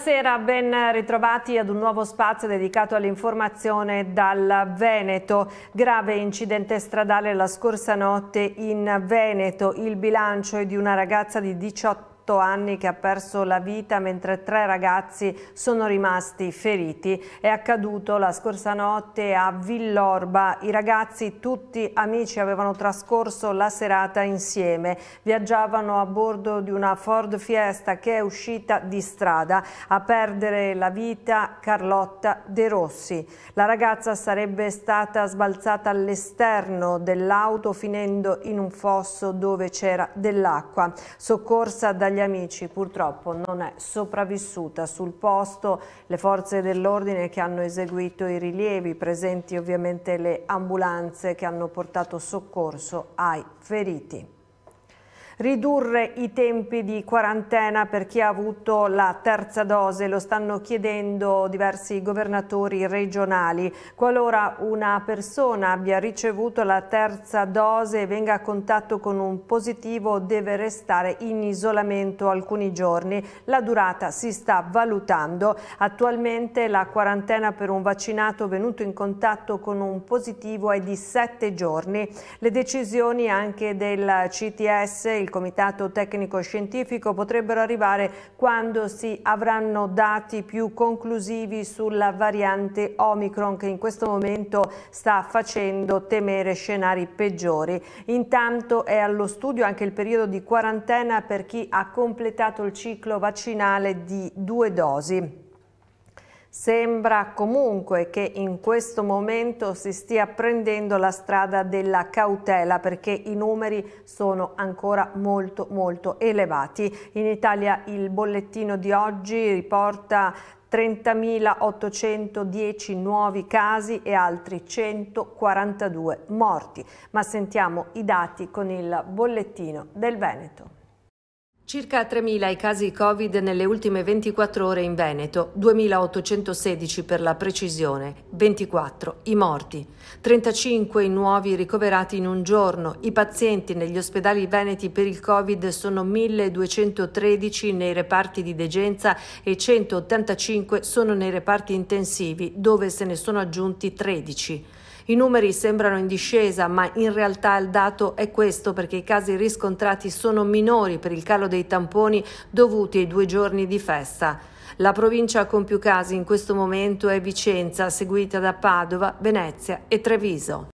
Buonasera, ben ritrovati ad un nuovo spazio dedicato all'informazione dal Veneto. Grave incidente stradale la scorsa notte in Veneto. Il bilancio è di una ragazza di 18 18 anni che ha perso la vita mentre tre ragazzi sono rimasti feriti. È accaduto la scorsa notte a Villorba. I ragazzi, tutti amici, avevano trascorso la serata insieme. Viaggiavano a bordo di una Ford Fiesta che è uscita di strada. A perdere la vita Carlotta De Rossi. La ragazza sarebbe stata sbalzata all'esterno dell'auto finendo in un fosso dove c'era dell'acqua. Soccorsa dagli gli amici purtroppo non è sopravvissuta sul posto. Le forze dell'ordine che hanno eseguito i rilievi, presenti ovviamente le ambulanze che hanno portato soccorso ai feriti ridurre i tempi di quarantena per chi ha avuto la terza dose, lo stanno chiedendo diversi governatori regionali. Qualora una persona abbia ricevuto la terza dose e venga a contatto con un positivo deve restare in isolamento alcuni giorni. La durata si sta valutando. Attualmente la quarantena per un vaccinato venuto in contatto con un positivo è di sette giorni. Le decisioni anche del CTS, il il Comitato Tecnico Scientifico potrebbero arrivare quando si avranno dati più conclusivi sulla variante Omicron che in questo momento sta facendo temere scenari peggiori. Intanto è allo studio anche il periodo di quarantena per chi ha completato il ciclo vaccinale di due dosi. Sembra comunque che in questo momento si stia prendendo la strada della cautela perché i numeri sono ancora molto molto elevati. In Italia il bollettino di oggi riporta 30.810 nuovi casi e altri 142 morti. Ma sentiamo i dati con il bollettino del Veneto. Circa 3.000 i casi Covid nelle ultime 24 ore in Veneto, 2.816 per la precisione, 24 i morti, 35 i nuovi ricoverati in un giorno, i pazienti negli ospedali veneti per il Covid sono 1.213 nei reparti di degenza e 185 sono nei reparti intensivi, dove se ne sono aggiunti 13. I numeri sembrano in discesa, ma in realtà il dato è questo perché i casi riscontrati sono minori per il calo dei tamponi dovuti ai due giorni di festa. La provincia con più casi in questo momento è Vicenza, seguita da Padova, Venezia e Treviso.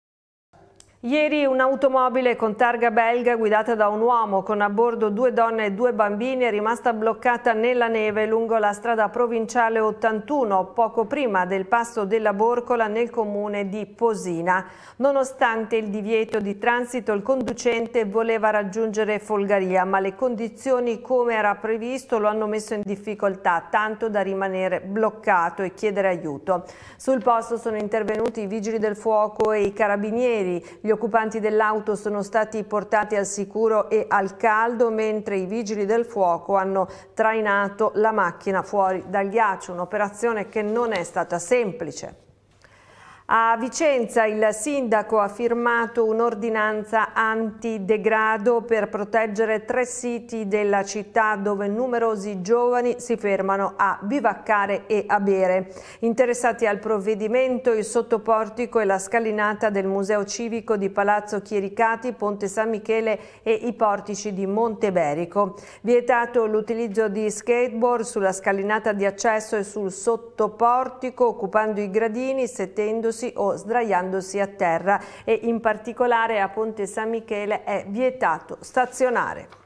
Ieri un'automobile con targa belga guidata da un uomo con a bordo due donne e due bambini è rimasta bloccata nella neve lungo la strada provinciale 81 poco prima del passo della Borcola nel comune di Posina. Nonostante il divieto di transito il conducente voleva raggiungere Folgaria ma le condizioni come era previsto lo hanno messo in difficoltà tanto da rimanere bloccato e chiedere aiuto. Sul posto sono intervenuti i vigili del fuoco e i carabinieri. Gli gli occupanti dell'auto sono stati portati al sicuro e al caldo, mentre i vigili del fuoco hanno trainato la macchina fuori dal ghiaccio, un'operazione che non è stata semplice. A Vicenza il sindaco ha firmato un'ordinanza antidegrado per proteggere tre siti della città dove numerosi giovani si fermano a bivaccare e a bere. Interessati al provvedimento il sottoportico e la scalinata del Museo Civico di Palazzo Chiericati, Ponte San Michele e i portici di Monteberico. Vietato l'utilizzo di skateboard sulla scalinata di accesso e sul sottoportico occupando i gradini, settendosi sedendosi o sdraiandosi a terra e in particolare a Ponte San Michele è vietato stazionare.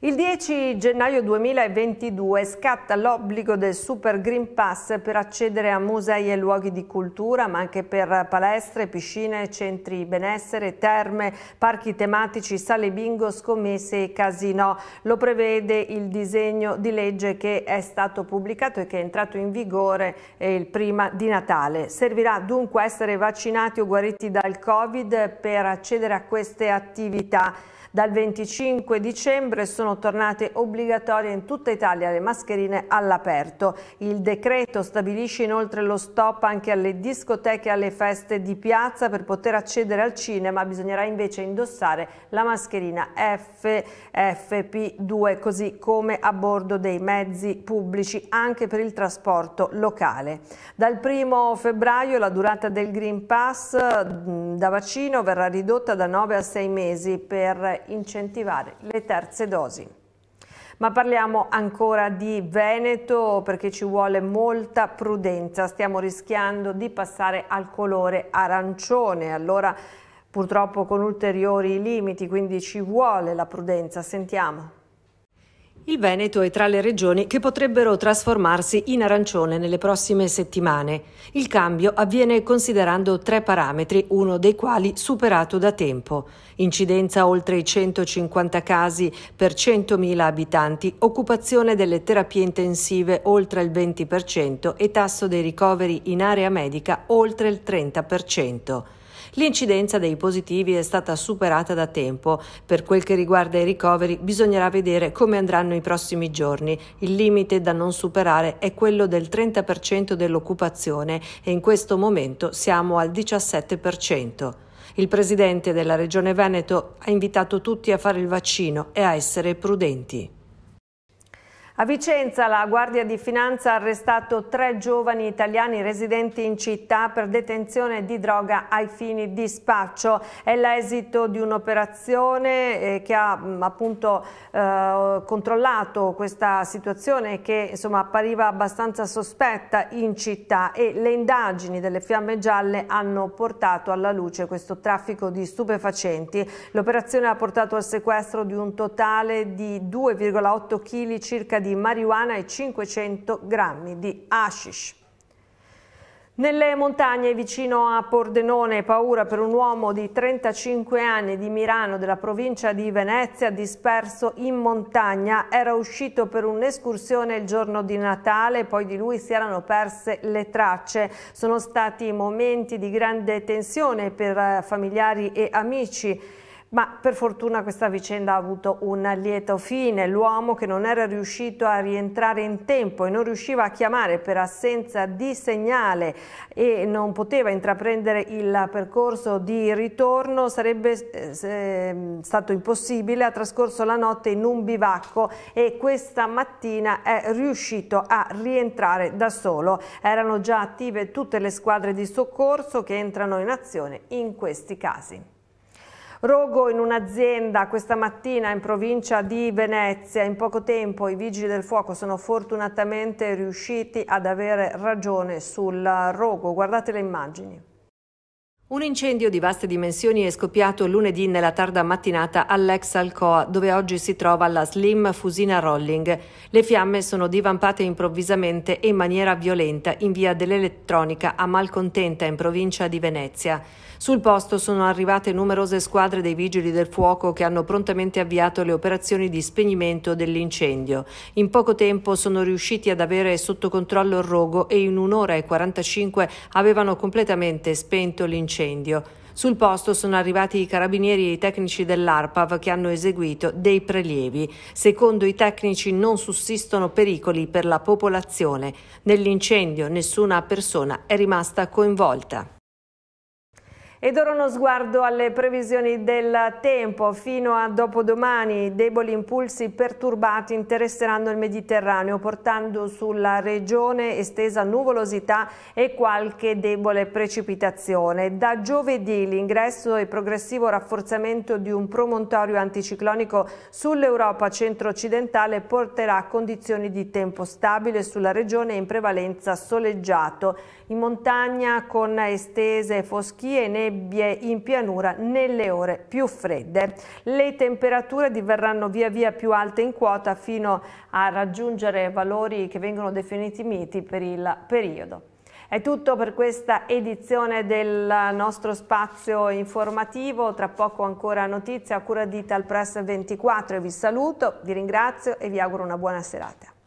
Il 10 gennaio 2022 scatta l'obbligo del Super Green Pass per accedere a musei e luoghi di cultura, ma anche per palestre, piscine, centri benessere, terme, parchi tematici, sale bingo, scommesse e casino. Lo prevede il disegno di legge che è stato pubblicato e che è entrato in vigore eh, il prima di Natale. Servirà dunque essere vaccinati o guariti dal Covid per accedere a queste attività. Dal 25 dicembre sono tornate obbligatorie in tutta Italia le mascherine all'aperto. Il decreto stabilisce inoltre lo stop anche alle discoteche e alle feste di piazza per poter accedere al cinema bisognerà invece indossare la mascherina FFP2 così come a bordo dei mezzi pubblici anche per il trasporto locale. Dal 1 febbraio la durata del Green Pass mm, da vaccino verrà ridotta da 9 a 6 mesi per incentivare le terze dosi. Ma parliamo ancora di Veneto perché ci vuole molta prudenza, stiamo rischiando di passare al colore arancione, allora purtroppo con ulteriori limiti, quindi ci vuole la prudenza, sentiamo. Il Veneto è tra le regioni che potrebbero trasformarsi in arancione nelle prossime settimane. Il cambio avviene considerando tre parametri, uno dei quali superato da tempo. Incidenza oltre i 150 casi per 100.000 abitanti, occupazione delle terapie intensive oltre il 20% e tasso dei ricoveri in area medica oltre il 30%. L'incidenza dei positivi è stata superata da tempo. Per quel che riguarda i ricoveri bisognerà vedere come andranno i prossimi giorni. Il limite da non superare è quello del 30% dell'occupazione e in questo momento siamo al 17%. Il presidente della Regione Veneto ha invitato tutti a fare il vaccino e a essere prudenti. A Vicenza la Guardia di Finanza ha arrestato tre giovani italiani residenti in città per detenzione di droga ai fini di spaccio. È l'esito di un'operazione eh, che ha appunto eh, controllato questa situazione che insomma appariva abbastanza sospetta in città e le indagini delle fiamme gialle hanno portato alla luce questo traffico di stupefacenti. L'operazione ha portato al sequestro di un totale di 2,8 kg circa di di marijuana e 500 grammi di hashish. Nelle montagne vicino a Pordenone, paura per un uomo di 35 anni di Mirano della provincia di Venezia disperso in montagna. Era uscito per un'escursione il giorno di Natale, poi di lui si erano perse le tracce. Sono stati momenti di grande tensione per eh, familiari e amici. Ma per fortuna questa vicenda ha avuto un lieto fine. L'uomo che non era riuscito a rientrare in tempo e non riusciva a chiamare per assenza di segnale e non poteva intraprendere il percorso di ritorno sarebbe eh, ehm, stato impossibile. Ha trascorso la notte in un bivacco e questa mattina è riuscito a rientrare da solo. Erano già attive tutte le squadre di soccorso che entrano in azione in questi casi. Rogo in un'azienda questa mattina in provincia di Venezia. In poco tempo i vigili del fuoco sono fortunatamente riusciti ad avere ragione sul rogo. Guardate le immagini. Un incendio di vaste dimensioni è scoppiato lunedì nella tarda mattinata all'ex Alcoa, dove oggi si trova la Slim Fusina Rolling. Le fiamme sono divampate improvvisamente e in maniera violenta in via dell'Elettronica a Malcontenta, in provincia di Venezia. Sul posto sono arrivate numerose squadre dei vigili del fuoco che hanno prontamente avviato le operazioni di spegnimento dell'incendio. In poco tempo sono riusciti ad avere sotto controllo il rogo e in un'ora e 45 avevano completamente spento l'incendio. Sul posto sono arrivati i carabinieri e i tecnici dell'ARPAV che hanno eseguito dei prelievi. Secondo i tecnici non sussistono pericoli per la popolazione. Nell'incendio nessuna persona è rimasta coinvolta. Ed ora uno sguardo alle previsioni del tempo. Fino a dopodomani deboli impulsi perturbati interesseranno il Mediterraneo portando sulla regione estesa nuvolosità e qualche debole precipitazione. Da giovedì l'ingresso e progressivo rafforzamento di un promontorio anticiclonico sull'Europa centro-occidentale porterà a condizioni di tempo stabile sulla regione in prevalenza soleggiato. In montagna con estese foschie e neve nebbie in pianura nelle ore più fredde. Le temperature diverranno via via più alte in quota fino a raggiungere valori che vengono definiti miti per il periodo. È tutto per questa edizione del nostro spazio informativo, tra poco ancora notizie a cura di Talpress 24 vi saluto, vi ringrazio e vi auguro una buona serata.